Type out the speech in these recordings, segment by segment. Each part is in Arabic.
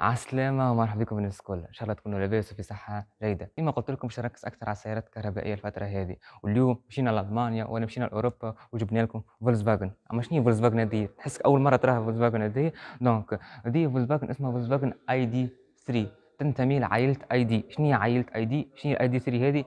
عسلامة ومرحبا بكم الناس الكل، إن شاء الله تكونوا لاباس وفي صحة جيدة، كما قلت لكم باش نركز أكثر على السيارات الكهربائية الفترة هذه، واليوم مشينا لألمانيا وأنا مشينا لأوروبا وجبنا لكم فولكسفاجن، أما شنو هي فولكسفاجن هذه؟ تحس أول مرة تراها فولكسفاجن هذه، دونك هذه فولكسفاجن اسمها فولكسفاجن أي دي 3 تنتمي لعائلة أي دي، شنو هي عائلة أي دي؟ شنو هي أي دي 3 هذه؟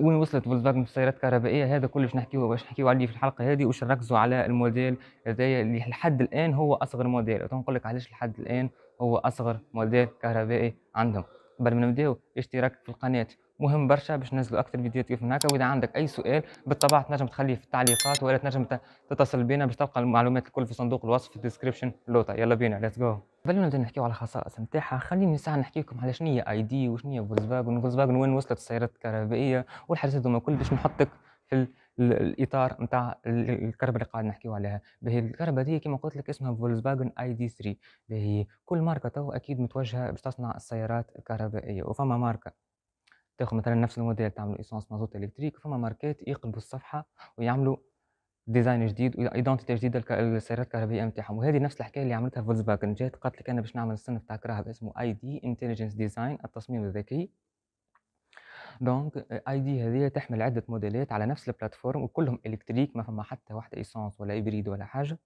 وين وصلت فولكسفاجن في السيارات الكهربائيه هذا كله باش نحكيو باش نحكيو عليه في الحلقه هذه واش نركزوا على الموديل هذايا اللي لحد الان هو اصغر موديل نقول لك علاش لحد الان هو أصغر موديل كهربائي عندهم قبل ما نبداو اشتراك في القناة مهم برشا باش ننزلوا اكثر فيديوهات كيف هكا واذا عندك اي سؤال بالطبع تنجم تخليه في التعليقات ولا تنجم تتصل بنا باش تلقى المعلومات الكل في صندوق الوصف في الديسكربشن لوطا يلا بينا ليتس جو قبل ما نبدا نحكيو على الخصائص نتاعها خليني ساعه نحكي لكم على شنو هي اي دي وشنو هي فولكس فاجن وين وصلت السيارات الكهربائيه والحاجات هذوما الكل باش نحطك في الاطار نتاع الكربه اللي قاعد نحكيو عليها باهي الكربه دي كما قلت لك اسمها فولkswagen اي دي 3 باهي كل ماركه تو اكيد متوجهه باش تصنع السيارات الكهربائيه وفما ماركه تاخذ مثلا نفس الموديل تعملوا ايسونس مازوت الكتريك فما ماركات يقلبوا الصفحه ويعملوا ديزاين جديد وايدونتيتي جديده للسيارات الكهربائيه نتاعهم وهذه نفس الحكايه اللي عملتها فولكس فاجن جات قالت لك انا باش نعمل الصنف تاع كراهب اسمه اي دي انتليجنس ديزاين التصميم الذكي دونك آه، اي دي هذه تحمل عده موديلات على نفس البلاتفورم وكلهم الكتريك ما فما حتى واحده ايسونس ولا هيبريد ولا حاجه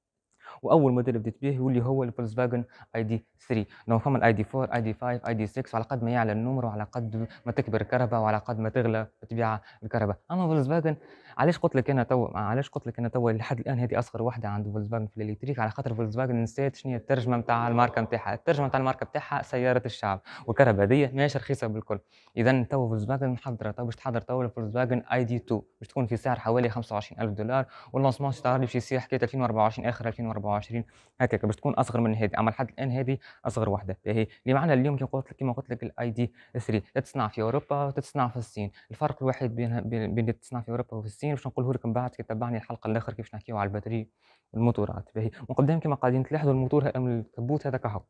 واول موديل بديت به هو اللي هو الفولكس فاجن اي دي 3 دونك فما الاي دي 4 اي دي 5 اي دي 6 وعلى قد ما يعلى النمر وعلى قد ما تكبر الكهرباء وعلى قد ما تغلى بطبيعه الكهرباء اما فولكس فاجن علاش قلت لك انا تو علاش قلت لك انا تو لحد الان هذه اصغر وحده عند فولكسفاجن في الالكتريك على خاطر فولكسفاجن نسيت شنو هي الترجمه نتاع الماركه نتاعها الترجمه نتاع الماركه نتاعها سياره الشعب والكهرباء هذه ماهيش رخيصه بالكل اذا تو فولكسفاجن محضره تو باش تحضر تو الفولكسفاجن اي دي 2 باش تكون في سعر حوالي 25000 دولار واللونسمون تعرف باش يصير حكايه 2024 اخر 2024 هكاك باش تكون اصغر من هذه اما لحد الان هذه اصغر وحده هي اللي معنا اليوم كي قلت لك كما قلت لك الاي دي 3 تتصنع في اوروبا وتتصنع في الصين الفرق الوحيد بين بين تصنع في اوروبا وفي الصين السنين باش نقوله لكم بعد كي تبعني الحلقه الاخر كيفاش نحكيو على الباتري والموتورات باهي وقدام كما قاعدين تلاحظوا الموتور الكبوت هذا كهو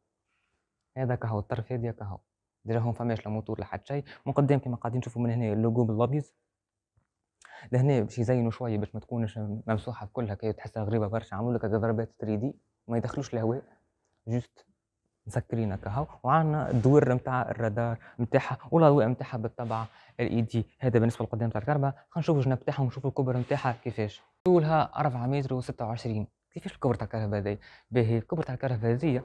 هذا كهو الطرف هذا كهو ديجا هون فماش لا موتور لا حد شيء وقدام كما قاعدين نشوفوا من هنا اللوجو بالابيض لهنا باش يزينوا شويه باش ما تكونش ممسوحه كلها كي تحسها غريبه برشا عملوا لك ضربات 3 دي ما يدخلوش الهواء جوست مسكرينك اهو وعنا الدور نتاع الرادار نتاعها والاضواء نتاعها بالطبع الاي دي e هذا بالنسبه للقدام تاع الكهرباء خلينا نشوفوا الجناب نتاعها ونشوفوا الكبر نتاعها كيفاش طولها 4 متر و26 كيفاش الكبر تاع الكهرباء هذه باهي الكبر تاع الكهرباء هذيا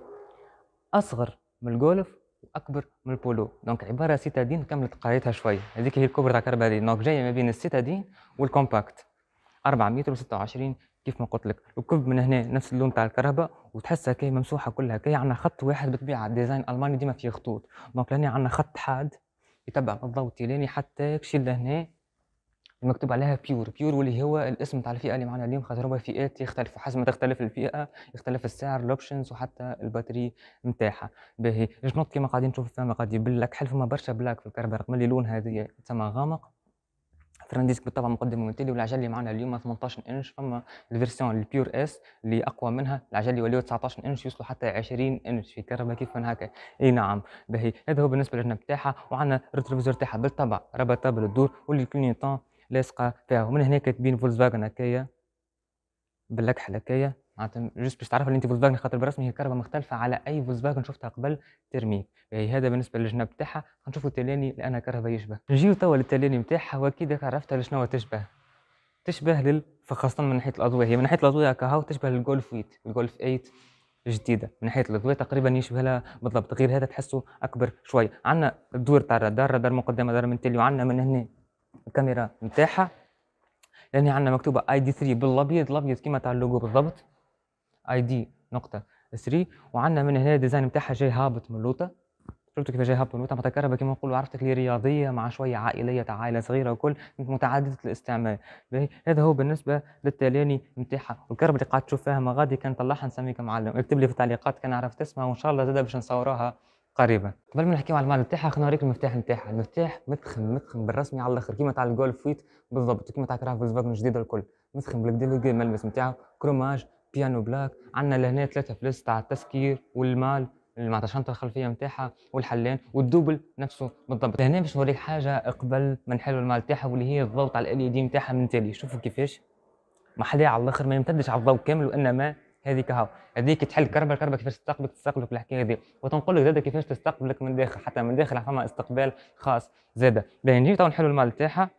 اصغر من الجولف واكبر من البولو دونك عباره سيتادين كملت قريتها شويه هذيك هي الكبر تاع الكهرباء هذه دونك جايه ما بين السيتادين والكومباكت 4 متر و26 كيف ما قلت لك الكب من هنا نفس اللون تاع الكهرباء وتحسها كي ممسوحه كلها كي عندنا خط واحد بالطبيعه الديزاين الالماني ديما فيه خطوط دونك لهنا عندنا خط حاد يتبع الضوء التيليني حتى كشيل لهنا مكتوب عليها بيور بيور واللي هو الاسم تاع الفئه اللي معنا اليوم خاطر هو فئات يختلف حسب ما تختلف الفئه يختلف السعر الاوبشنز وحتى الباتري نتاعها باهي الجنوط كيما قاعدين نشوفوا فما قاعدين بالكحل حلف فما برشا بلاك في الكهرباء رقم اللي لون هذه تسمى غامق فرنديسك بالطبع مقدم مونتيلي والعجل اللي معنا اليوم 18 انش فما الفيرسيون البيور اس اللي اقوى منها العجل اللي يوليو 19 انش يوصلوا حتى 20 انش في كهرباء كيف من هكا اي نعم باهي هذا هو بالنسبه للجنب تاعها وعندنا ريتروفيزور تاعها بالطبع ربطابل بالدور واللي كلينيتون لاصقه فيها ومن هنا كاتبين فولكس فاجن هكايا بالاكحل هكايا معناتها جوست باش تعرف اللي انت فولكسفاجن خاطر بالرسمي هي كهرباء مختلفه على اي فولكسفاجن شفتها قبل ترميك هي يعني هذا بالنسبه للجناب تاعها نشوفوا التلاني لان كهرباء يشبه نجيو توا للتلاني نتاعها واكيد عرفتها شنو تشبه تشبه لل خاصة من ناحية الأضواء هي من ناحية الأضواء كهو تشبه للجولف ويت الجولف 8 جديدة من ناحية الأضواء تقريبا يشبه لها بالضبط غير هذا تحسه أكبر شوية عندنا الدور تاع الرادار رادار من قدام رادار من تلي وعندنا من هنا الكاميرا نتاعها لأن عندنا مكتوبة اي دي 3 بالأبيض الأبيض كيما تاع اللوجو بالضبط اي دي نقطه 3 وعندنا من هنا الديزاين بتاعها جاي هابط من لوطه شفتوا كيف جاي هابط من لوطه متكربه كما نقولوا عرفتك اللي رياضيه مع شويه عائليه تاع عائله صغيره وكل متعدده الاستعمال هذا هو بالنسبه للتلاني نتاعها والكهرباء اللي قاعد تشوف فيها ما غادي كان طلعها نسميك معلم اكتب لي في التعليقات كان عرفت اسمها وان شاء الله زاد باش نصوروها قريبا قبل ما نحكيو على المال نتاعها خلينا نوريك المفتاح نتاعها المفتاح متخم متخم بالرسمي على الاخر كيما تاع الجولف فيت بالضبط كيما تاع كرافت الجديده الكل متخم بالكدي بالكدا نتاعو كروماج بيانو بلاك عندنا لهنا ثلاثة بلس تاع التسكير والمال مع الشنطه الخلفيه نتاعها والحلان والدوبل نفسه بالضبط هنا باش نوريك حاجه قبل ما نحلو المال تاعها واللي هي الضوء على ال دي نتاعها من تالي شوفوا كيفاش محلية على الاخر ما يمتدش على الضوء كامل وانما هذيك هاو هذيك تحل كربه كربه كيفاش تستقبلك تستقبلك الحكايه هذه وتنقول لك زاده كيفاش تستقبلك من داخل حتى من داخل فما استقبال خاص زاده باهي نجي تو نحلو المال تاعها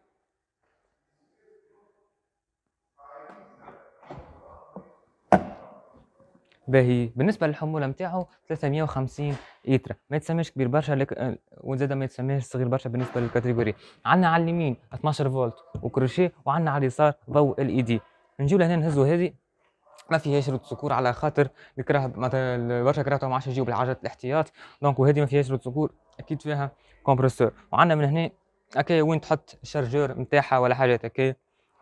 باهي بالنسبه للحموله نتاعو 350 ايترا ما يتسماش كبير برشا لك وزاد ما يتسماش صغير برشا بالنسبه للكاتيجوري عندنا على اليمين 12 فولت وكروشيه وعندنا على اليسار ضوء ال اي دي نجيو لهنا نهزو هذه ما فيهاش رد سكور على خاطر الكره برشا كرهته ما عادش يجيو بالحاجات الاحتياط دونك وهذه ما فيهاش رد سكور اكيد فيها كومبرسور وعندنا من هنا هكايا وين تحط الشارجور نتاعها ولا حاجه اكي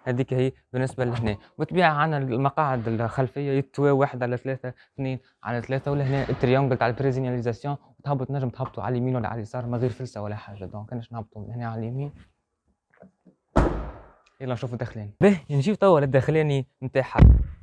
هذيك هي بالنسبه لهنا وتبيع عندنا المقاعد الخلفيه يتوا واحد على ثلاثه اثنين على ثلاثه ولهنا التريونجل تاع البريزينياليزاسيون تهبط نجم تهبطوا على اليمين ولا على اليسار من غير فلسه ولا حاجه دونك انا نهبطوا من هنا على اليمين يلا نشوفوا داخلين باهي نجيو توا للداخلاني نتاعها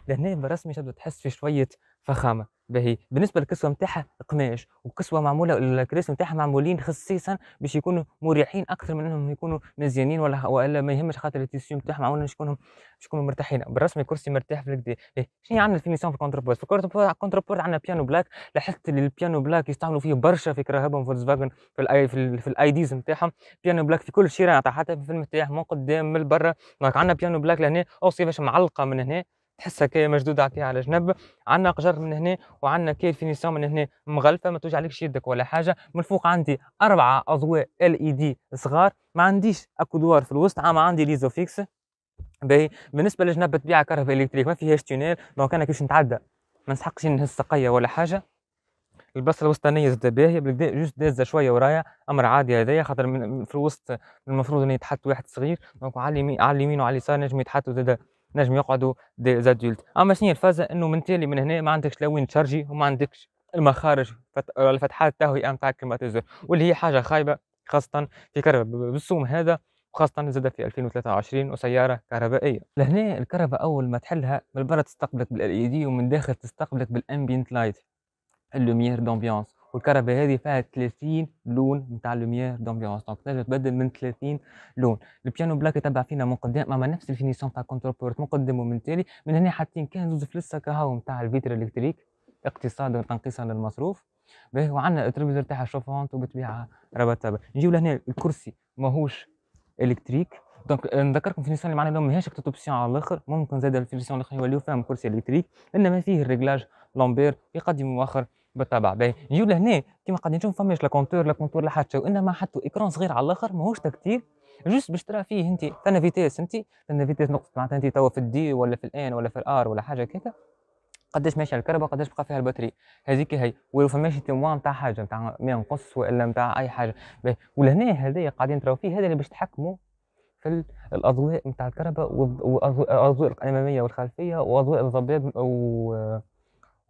لهنا بالرسمي تبدا تحس في شويه فخامه باهي بالنسبه للكسوه نتاعها قماش وكسوه معموله الكريس نتاعها معمولين خصيصا باش يكونوا مريحين اكثر من انهم يكونوا مزيانين ولا والا ما يهمش خاطر التيسيو نتاعهم معمول باش يكونوا باش يكونوا مرتاحين بالرسمي الكرسي مرتاح في الكدا شنو عندنا الفينيسيون في الكونتربورت في الكونتربورت عندنا بيانو بلاك لاحظت البيانو بلاك يستعملوا فيه برشا في كراهبهم فولكس فاجن في الاي في, في الاي ديز نتاعهم بيانو بلاك في كل شيء حتى في الفيلم نتاعهم من قدام من برا عندنا بيانو بلاك لهنا او كيفاش معلقه من هنا تحسها كي مشدوده عطيها على جنب عندنا قجر من هنا وعندنا كي الفينيسيون من هنا مغلفه ما توجعلكش يدك ولا حاجه من فوق عندي اربعه اضواء LED صغار ما عنديش اكودوار في الوسط عام عندي ليزو فيكس باهي بالنسبه لجنب تبيع كهرباء الكتريك ما فيهاش تونيل دونك انا كيفاش نتعدى ما نسحقش نهز سقيه ولا حاجه البلاصة الوسطانيه زادة باهيه بالكدا جوست دازه شويه ورايا امر عادي هذايا خاطر في الوسط المفروض أن يتحط واحد صغير دونك على اليمين وعلى اليسار نجم يتحطوا زادة نجم يقعدوا دي زادولت اما شنو الفازه انه من تالي من هنا ما عندكش لوين تشارجي وما عندكش المخارج الفتحات التهوئه نتاع يعني الكلماتيزور واللي هي حاجه خايبه خاصه في كهرباء بالسوم هذا وخاصة زاد في 2023 وسيارة كهربائية لهنا الكهرباء أول ما تحلها من برا تستقبلك بالال اي دي ومن داخل تستقبلك بالامبيانت لايت اللوميير دومبيونس والكهرباء هذه فيها 30 لون نتاع لوميير دومبيونس دونك تنجم تبدل من 30 لون البيانو بلاك تبع فينا مقدم اما نفس الفينيسيون تاع كونترول بورت من ومن تالي من هنا حاطين كان زوز فلسه كهو نتاع الفيتر الكتريك اقتصادا وتنقيصا للمصروف باهي وعندنا الترابيزه تاعها شوفونت وبالطبيعه ربطها نجيو لهنا الكرسي ماهوش الكتريك دونك نذكركم في اللي معنا اليوم ماهيش كتب اوبسيون على الاخر ممكن زاد الفينيسيون الفيرسيون الاخر يوليو فيهم كرسي الكتريك انما فيه الريغلاج لومبير يقدم مؤخر بالطبع باهي نجيو لهنا كيما قاعدين نشوف فماش لا كونتور لا كونتور لا حتى وانما حطوا اكران صغير على الاخر ماهوش تكتيك جوست باش ترى فيه انت تنا فيتيس انت تنا فيتيس نقطه معناتها انت توا في الدي ولا في الان ولا في الار ولا حاجه كذا قداش ماشي الكهرباء قداش بقى فيها البطاري هذيك هي ولو فماش تيموان نتاع حاجه نتاع ما ينقص ولا نتاع اي حاجه باهي ولهنا هذايا قاعدين تراو فيه هذا اللي باش تحكموا في الاضواء نتاع الكهرباء والاضواء الاماميه والخلفيه واضواء الضباب و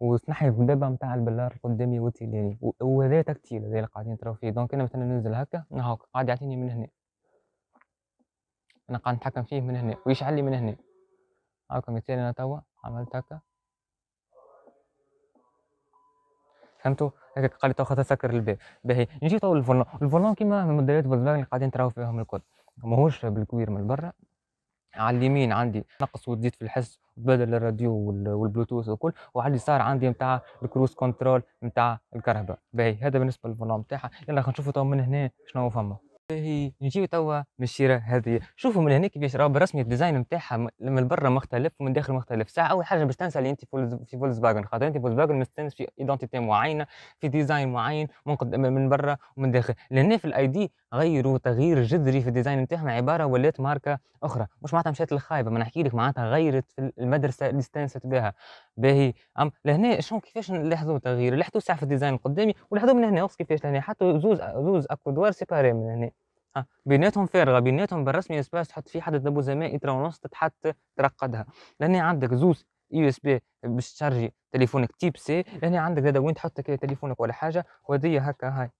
وتنحي في نتاع البلار قدامي والتيلاني وهذا تكتيل هذا اللي قاعدين تراو فيه دونك انا مثلا ننزل هكا نهاك قاعد يعطيني من هنا انا قاعد نتحكم فيه من هنا ويشعل لي من هنا هاكا مثال انا توا عملت هكا فهمتوا هكا قال لي تو خاطر سكر الباب باهي نجي تو الفولون الفولون كيما موديلات فولكسفاجن اللي قاعدين تراو فيهم الكل ماهوش بالكوير من برا على اليمين عندي نقص وتزيد في الحس بدل الراديو والبلوتوث وكل وعلى اليسار عندي نتاع الكروز كنترول نتاع الكهرباء باهي هذا بالنسبه للفولوم نتاعها يلا خلينا نشوفوا من هنا شنو فما هي نجيو توا من الشيرة هذه شوفوا من هنا كيفاش راهو بالرسمي الديزاين نتاعها من برا مختلف ومن داخل مختلف ساعه اول حاجه باش تنسى اللي انت في فولز باجن خاطر انت فولز فاجن مستانس في ايدونتيتي معينه في ديزاين معين من من برا ومن داخل لهنا في الاي دي غيروا تغيير جذري في الديزاين نتاعهم عباره ولات ماركه اخرى مش معناتها مشات للخايبه ما نحكي لك معناتها غيرت في المدرسه اللي استانست بها باهي ام لهنا شنو كيفاش نلاحظوا تغيير لاحظوا ساعه في الديزاين القدامي ولاحظوا من هنا كيفاش لهنا حطوا زوز زوز اكو دوار سيباري من هنا بيناتهم فارغه بيناتهم بالرسمي يو اس بي تحط فيه حدد ابو زمان اترا ونص تتحط ترقدها لان عندك زوز يو اس بي باش تشارجي تليفونك تيب سي لان عندك زاده وين تحط كي تليفونك ولا حاجه وهذه هكا هاي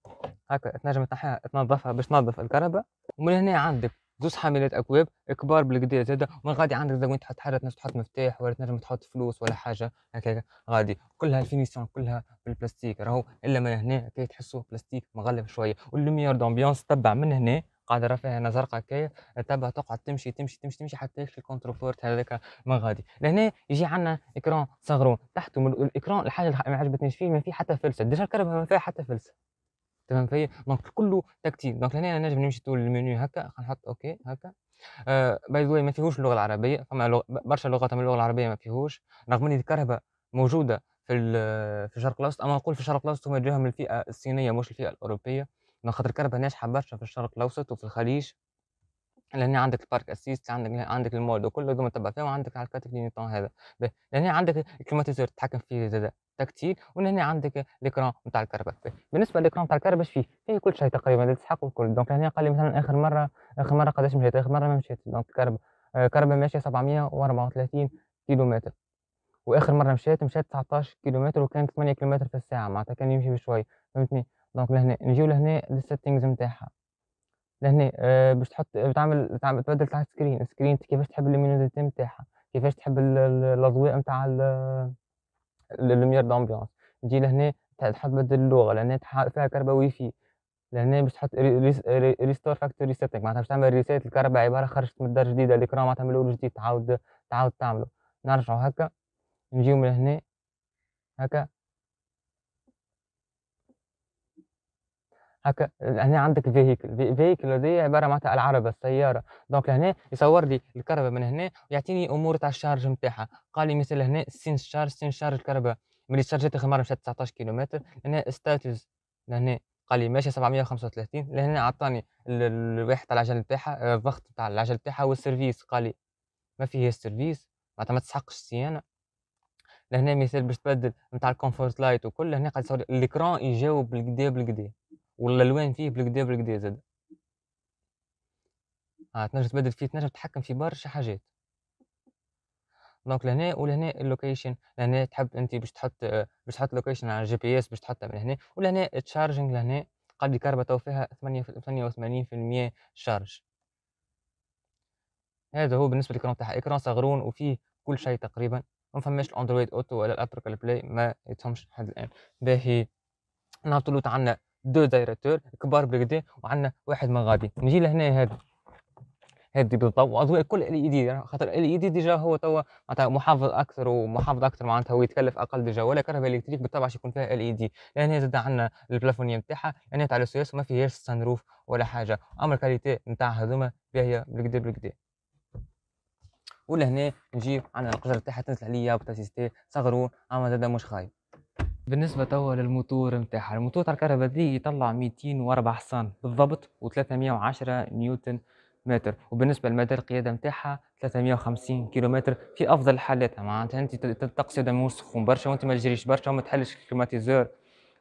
هكا تنجم تنحيها تنظفها باش تنظف الكهرباء ومن هنا عندك دوس حاملات اكواب كبار بالكدا زاد ومن غادي عندك زاد وين تحط حاجه تنجم تحط مفتاح ولا تنجم تحط فلوس ولا حاجه هكا غادي كلها الفينيسيون كلها بالبلاستيك راهو الا من هنا كي تحسوا بلاستيك مغلف شويه واللوميور دومبيونس تبع من هنا قاعده راه فيها هنا زرقاء كاية تبع تقعد تمشي تمشي تمشي تمشي حتى يكفي الكونتروفورت هذاك من غادي لهنا يجي عندنا اكرون صغرون تحته الاكرون الحاجه اللي ما عجبتنيش فيه ما فيه حتى فلسه ديجا الكهرباء ما فيها حتى فلسه تمام فهي دونك كله تكتيك دونك هنا يعني نجم نمشي طول المنيو هكا نحط اوكي هكا آه باي ذا ما فيهوش اللغه العربيه فما لغ... برشا لغات من اللغه العربيه ما فيهوش رغم ان الكهرباء موجوده في في الشرق الاوسط اما نقول في الشرق الاوسط هما من الفئه الصينيه مش الفئه الاوروبيه دونك خاطر الكهرباء ناجحه برشا في الشرق الاوسط وفي الخليج لان عندك البارك اسيست عندك عندك المود وكله دوما تبع فيه وعندك على الكاتيجوري نيوتن هذا لان عندك الكلماتيزور تتحكم فيه زاد تكتيل ولهنا عندك ليكرون نتاع الكهرباء بالنسبه ليكرون نتاع الكهرباء فيه فيه كل شيء تقريبا تسحق الكل دونك هنا قال لي مثلا اخر مره اخر مره قداش مشيت اخر مره ما مشيت دونك الكهرباء آه، الكهرباء ماشيه 734 كيلومتر واخر مره مشيت مشيت 19 كيلومتر وكان 8 كيلومتر في الساعه معناتها كان يمشي بشوي فهمتني دونك لهنا نجيو لهنا للسيتينغز نتاعها لهنا باش تحط بتعمل تبدل تاع سكرين سكرين كيفاش تحب اللومينوزيتي نتاعها كيفاش تحب الاضواء نتاع اللوميير دامبيونس تجي لهنا تحط تبدل اللغه لان فيها كهرباء واي فاي لهنا باش تحط ريستور فاكتوري سيتنج معناتها باش تعمل ريسيت الكهرباء عباره خرجت من الدار جديده الاكرام معناتها من الاول جديد تعاود تعاود تعمله نرجعوا هكا نجيو من هنا هكا هكا هنا عندك فيهيكل فيهيكل دي عباره معناتها العربه السياره دونك هنا يصور لي الكهرباء من هنا ويعطيني امور تاع الشارج نتاعها قال لي مثل هنا سين شارج سين شارج الكهرباء ملي شارجت اخر مره مشات 19 كيلومتر هنا ستاتوس لهنا قال لي ماشي 735 لهنا عطاني الواحد تاع العجل نتاعها الضغط آه، تاع العجل نتاعها والسيرفيس قال لي ما فيه السيرفيس معناتها ما تسحقش الصيانه لهنا مثال باش تبدل نتاع الكومفورت لايت وكل هنا قاعد يصور الاكران يجاوب بالكدا بالقدا والالوان فيه بالكدا بالكدا زاد اه تنجم تبدل فيه تنجم تتحكم في برشا حاجات دونك لهنا ولهنا اللوكيشن لهنا تحب انت باش تحط باش تحط لوكيشن على الجي بي اس باش تحطها من هنا ولهنا تشارجينغ لهنا قد الكهرباء تو فيها 88% شارج هذا هو بالنسبه للكرون تاعها اكران صغرون وفيه كل شيء تقريبا ما فماش الاندرويد اوتو ولا الابل بلاي ما يتهمش لحد الان باهي نهبطوا لوت عندنا دو دايرتور كبار بالكدا وعندنا واحد مغادي نجي لهنا هذا هادي بالضوء واضواء كل ال اي دي خاطر ال اي دي ديجا هو توا معناتها محافظ اكثر ومحافظ اكثر معناتها هو يتكلف اقل ديجا ولا كهرباء الكتريك بالطبع باش يكون فيها ال اي دي لان زاد عندنا البلافونيه نتاعها لان على السويس وما فيهاش روف ولا حاجه اما الكاليتي نتاع هذوما باهيه بالكدا بالكدا ولهنا نجي عندنا القدره نتاعها تنزل عليا بتاسيستي صغروا اما زاد مش خايب بالنسبه توا للموتور نتاعها الموتور تاع الكهرباء دي يطلع 204 حصان بالضبط و310 نيوتن متر وبالنسبه لمدى القياده نتاعها 350 كيلومتر في افضل الحالات، معناتها انت تقصي دمور سخون برشا وانت ما تجريش برشا وما تحلش الكليماتيزور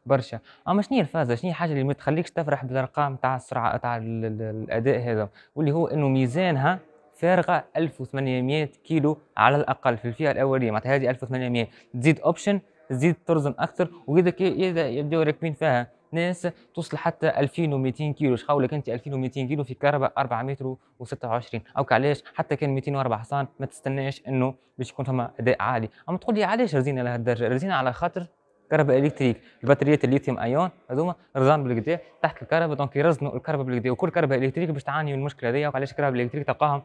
برشا اما شنو الفازه شنو الحاجه اللي ما تخليكش تفرح بالارقام تاع السرعه تاع الاداء هذا واللي هو انه ميزانها فارغه 1800 كيلو على الاقل في الفئه الاوليه معناتها هذه 1800 تزيد اوبشن تزيد ترزن اكثر وكذا اذا إيه، إيه يبداو راكبين فيها ناس توصل حتى 2200 كيلو لك انت 2200 كيلو في كهرباء 4 متر و26 او علاش حتى كان 204 حصان ما تستناش انه باش يكون فما اداء عالي اما تقول لي علاش رزينا لهالدرجه رزينا على خاطر كهرباء الكتريك البطاريات الليثيوم ايون هذوما رزان بالكدا تحت الكهرباء دونك يرزنوا الكهرباء بالكدا وكل كهرباء الكتريك باش تعاني من المشكله هذيا وعلاش الكهرباء الكتريك تلقاهم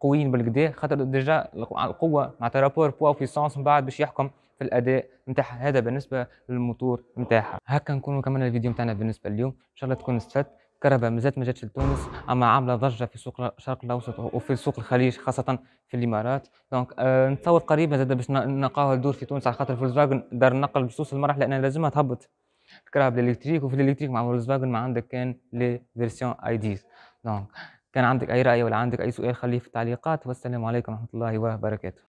قويين بالكدا خاطر ديجا القوه مع ترابور بوا سونس من بعد باش يحكم الاداء نتاعها هذا بالنسبه للموتور نتاعها هكا نكونوا كمان الفيديو نتاعنا بالنسبه اليوم ان شاء الله تكون استفدت كهرباء مازالت ما جاتش لتونس اما عامله ضجه في سوق الشرق الاوسط وفي سوق الخليج خاصه في الامارات دونك آه نتصور قريبا زاد باش نلقاوها الدور في تونس على خاطر فولكسفاجن دار النقل باش توصل لمرحله لانها لازمها تهبط الكهرباء الالكتريك وفي الالكتريك مع فولكسفاجن ما عندك كان لي فيرسيون اي ديز دونك كان عندك اي راي ولا عندك اي سؤال خليه في التعليقات والسلام عليكم ورحمه الله وبركاته